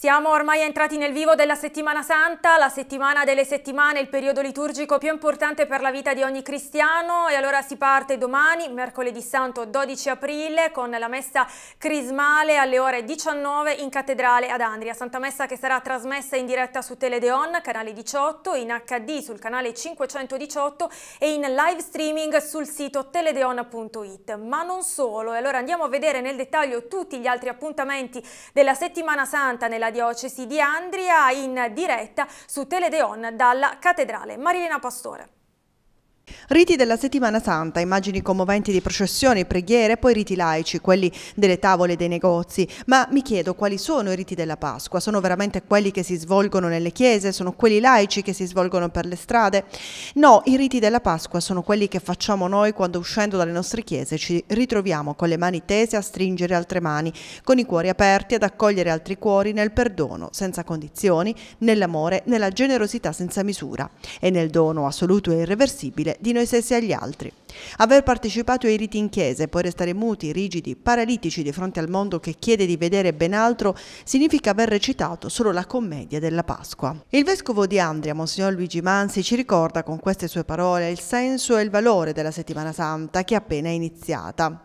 Siamo ormai entrati nel vivo della settimana santa, la settimana delle settimane, il periodo liturgico più importante per la vita di ogni cristiano e allora si parte domani, mercoledì santo 12 aprile, con la messa crismale alle ore 19 in cattedrale ad Andria. Santa messa che sarà trasmessa in diretta su Teledeon, canale 18, in HD sul canale 518 e in live streaming sul sito teledeon.it. Ma non solo, e allora andiamo a vedere nel dettaglio tutti gli altri appuntamenti della settimana santa nella della diocesi di Andria in diretta su Teledeon dalla cattedrale. Marilena Pastore. Riti della settimana santa, immagini commoventi di processioni, preghiere, poi riti laici, quelli delle tavole e dei negozi. Ma mi chiedo quali sono i riti della Pasqua? Sono veramente quelli che si svolgono nelle chiese? Sono quelli laici che si svolgono per le strade? No, i riti della Pasqua sono quelli che facciamo noi quando uscendo dalle nostre chiese ci ritroviamo con le mani tese a stringere altre mani, con i cuori aperti ad accogliere altri cuori nel perdono, senza condizioni, nell'amore, nella generosità senza misura e nel dono assoluto e irreversibile di noi stessi agli altri. Aver partecipato ai riti in chiesa e poi restare muti, rigidi, paralitici di fronte al mondo che chiede di vedere ben altro significa aver recitato solo la commedia della Pasqua. Il vescovo di Andria, Monsignor Luigi Mansi, ci ricorda con queste sue parole il senso e il valore della settimana santa che è appena iniziata.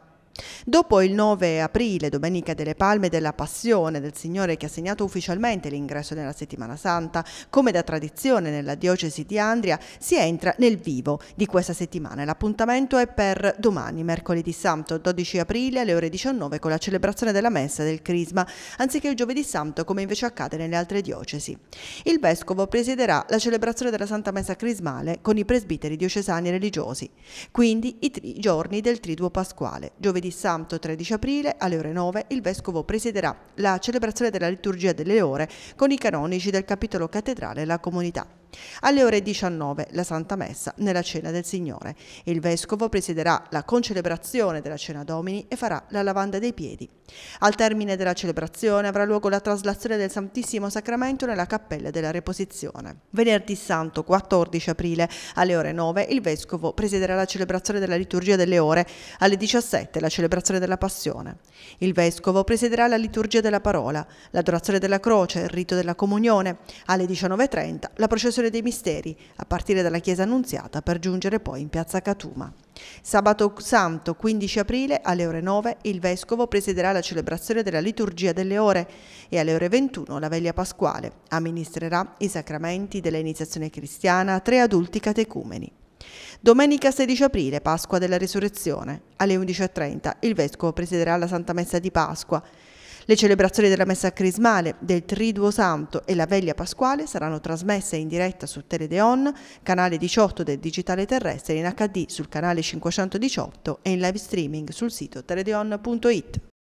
Dopo il 9 aprile, domenica delle Palme della Passione del Signore che ha segnato ufficialmente l'ingresso nella Settimana Santa, come da tradizione nella diocesi di Andria, si entra nel vivo di questa settimana. L'appuntamento è per domani, mercoledì santo 12 aprile alle ore 19 con la celebrazione della messa del Crisma, anziché il giovedì santo come invece accade nelle altre diocesi. Il vescovo presiderà la celebrazione della Santa Messa Crismale con i presbiteri diocesani religiosi, quindi i giorni del Triduo Pasquale, giovedì Giovedì Santo 13 aprile alle ore 9 il Vescovo presiderà la celebrazione della liturgia delle ore con i canonici del capitolo cattedrale e la comunità. Alle ore 19 la Santa Messa nella Cena del Signore. Il Vescovo presiderà la concelebrazione della Cena Domini e farà la lavanda dei piedi. Al termine della celebrazione avrà luogo la traslazione del Santissimo Sacramento nella Cappella della Reposizione. Venerdì Santo 14 aprile alle ore 9 il Vescovo presiderà la celebrazione della liturgia delle ore, alle 17 la celebrazione della Passione. Il Vescovo presiderà la liturgia della parola, l'adorazione della croce, il rito della comunione, alle 19.30 la processione Stazione dei Misteri, a partire dalla Chiesa Annunziata per giungere poi in Piazza Catuma. Sabato Santo 15 aprile alle ore 9 il Vescovo presiderà la celebrazione della liturgia delle ore e alle ore 21 la veglia pasquale. Amministrerà i sacramenti dell'iniziazione cristiana a tre adulti catecumeni. Domenica 16 aprile, Pasqua della Resurrezione. Alle 11.30 il Vescovo presiderà la Santa Messa di Pasqua le celebrazioni della messa crismale, del Triduo Santo e la veglia pasquale saranno trasmesse in diretta su Teledeon, canale 18 del digitale terrestre in HD sul canale 518 e in live streaming sul sito teledeon.it.